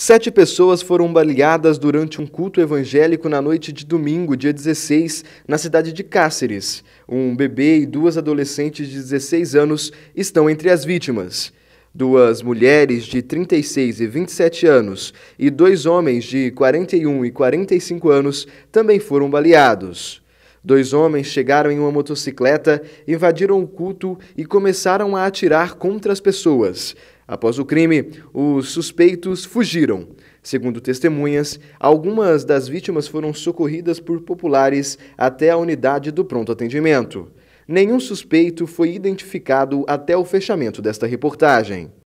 Sete pessoas foram baleadas durante um culto evangélico na noite de domingo, dia 16, na cidade de Cáceres. Um bebê e duas adolescentes de 16 anos estão entre as vítimas. Duas mulheres de 36 e 27 anos e dois homens de 41 e 45 anos também foram baleados. Dois homens chegaram em uma motocicleta, invadiram o culto e começaram a atirar contra as pessoas. Após o crime, os suspeitos fugiram. Segundo testemunhas, algumas das vítimas foram socorridas por populares até a unidade do pronto atendimento. Nenhum suspeito foi identificado até o fechamento desta reportagem.